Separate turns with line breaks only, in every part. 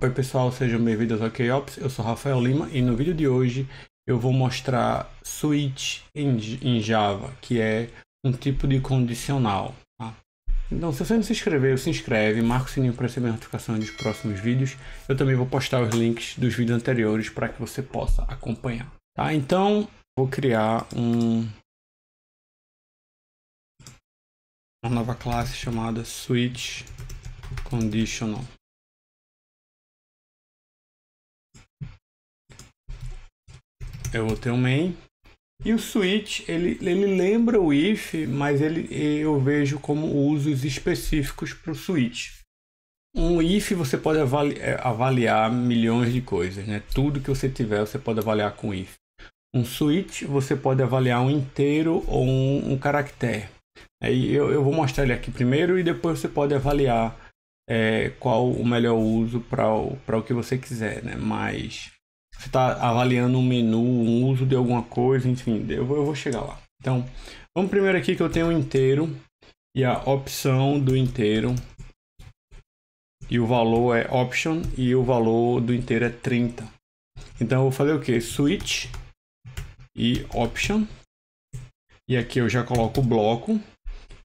Oi pessoal, sejam bem-vindos ao KOps, eu sou Rafael Lima e no vídeo de hoje eu vou mostrar switch em, Java, que é um tipo de condicional. Tá? Então se você não se inscreveu, se inscreve, marca o sininho para receber notificações dos próximos vídeos. Eu também vou postar os links dos vídeos anteriores para que você possa acompanhar. Tá? Então vou criar um, uma nova classe chamada switch conditional. É eu vou ter um main. E o switch, ele, ele lembra o if, mas ele, eu vejo como usos específicos para o switch. Um if você pode é, avaliar milhões de coisas, né? Tudo que você tiver você pode avaliar com if. Um switch você pode avaliar um inteiro ou um, um caractere. Aí eu, eu vou mostrar ele aqui primeiro e depois você pode avaliar é, qual o melhor uso para o que você quiser, né? Mas você está avaliando um menu, um uso de alguma coisa, enfim, eu vou, eu vou chegar lá. Então, vamos primeiro aqui que eu tenho o inteiro e a opção do inteiro e o valor é option e o valor do inteiro é 30. Então eu vou fazer o que? Switch e option e aqui eu já coloco o bloco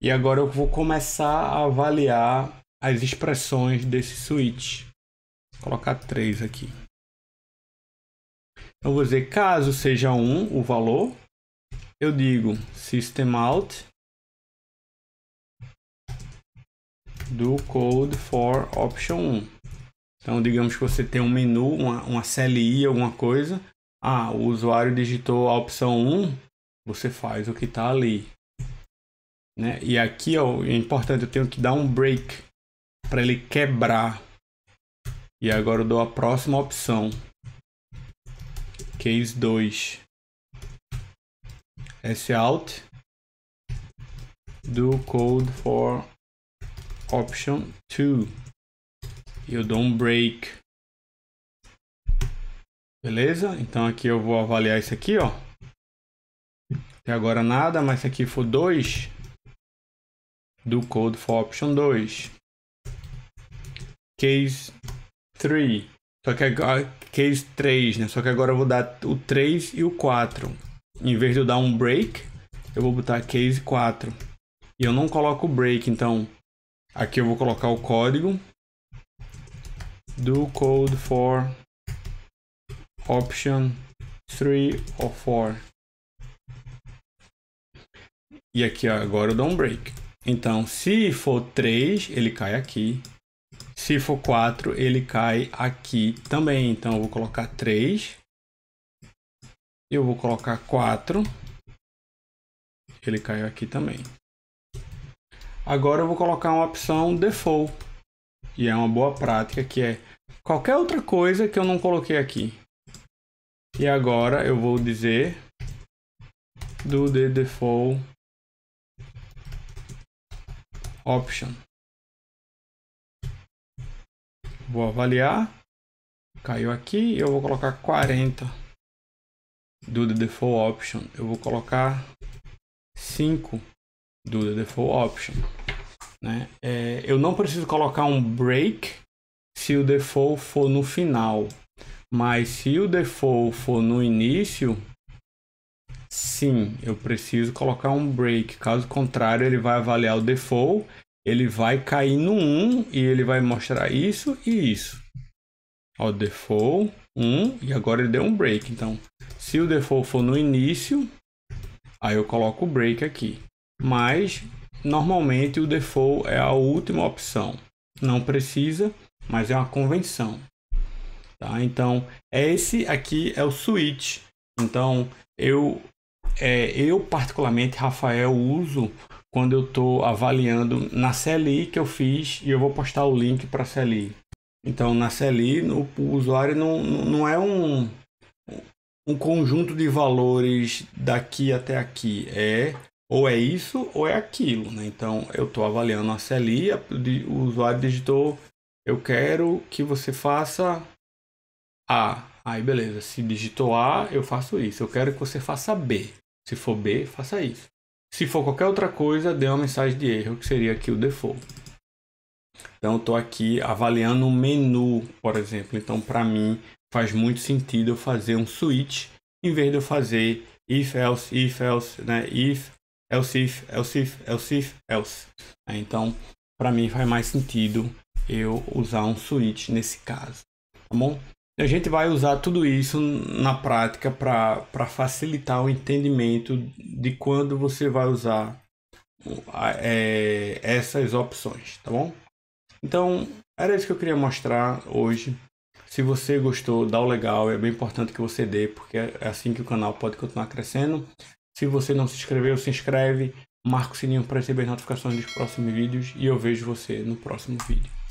e agora eu vou começar a avaliar as expressões desse switch. Vou colocar três aqui. Eu vou dizer caso seja 1 o valor, eu digo systemout do code for option 1. Então, digamos que você tem um menu, uma, uma CLI, alguma coisa. Ah, o usuário digitou a opção 1, você faz o que está ali. Né? E aqui ó, é importante, eu tenho que dar um break para ele quebrar. E agora eu dou a próxima opção case 2 sout do code for option 2 eu dou um break beleza então aqui eu vou avaliar isso aqui ó e agora nada mas se aqui for 2 do code for option 2 case 3 só que agora, case 3, né? Só que agora eu vou dar o 3 e o 4. Em vez de eu dar um break, eu vou botar case 4. E eu não coloco o break, então aqui eu vou colocar o código do code for option 3 or 4. E aqui ó, agora eu dou um break. Então, se for 3, ele cai aqui. Se for 4, ele cai aqui também. Então, eu vou colocar 3. Eu vou colocar 4. Ele caiu aqui também. Agora, eu vou colocar uma opção Default. E é uma boa prática, que é qualquer outra coisa que eu não coloquei aqui. E agora, eu vou dizer do the default option. Vou avaliar. Caiu aqui. Eu vou colocar 40 do The Default Option. Eu vou colocar 5 do The Default Option. Né? É, eu não preciso colocar um break se o default for no final. Mas se o default for no início, sim, eu preciso colocar um break. Caso contrário, ele vai avaliar o default ele vai cair no 1 e ele vai mostrar isso e isso. Ó, default 1 e agora ele deu um break. Então, se o default for no início, aí eu coloco o break aqui. Mas normalmente o default é a última opção. Não precisa, mas é uma convenção. Tá? Então, esse aqui é o switch. Então, eu é, eu particularmente, Rafael, uso quando eu estou avaliando na CLI que eu fiz e eu vou postar o link para a CLI. Então, na CLI, o, usuário não, não é um, um conjunto de valores daqui até aqui. É ou é isso ou é aquilo. Né? Então, eu estou avaliando a CLI, o usuário digitou, eu quero que você faça A. Aí, beleza. Se digitou A, eu faço isso. Eu quero que você faça B. Se for B, faça isso. Se for qualquer outra coisa, dê uma mensagem de erro, que seria aqui o default. Então, estou aqui avaliando um menu, por exemplo. Então, para mim, faz muito sentido eu fazer um switch, em vez de eu fazer if, else, if, else, né? if, else, if, else, if, else, if, else. Então, para mim, faz mais sentido eu usar um switch nesse caso, tá bom? A gente vai usar tudo isso na prática para facilitar o entendimento de quando você vai usar é, essas opções, tá bom? Então, era isso que eu queria mostrar hoje. Se você gostou, dá o legal, é bem importante que você dê, porque é, é assim que o canal pode continuar crescendo. Se você não se inscreveu, se inscreve, marca o sininho para receber notificações dos próximos vídeos e eu vejo você no próximo vídeo.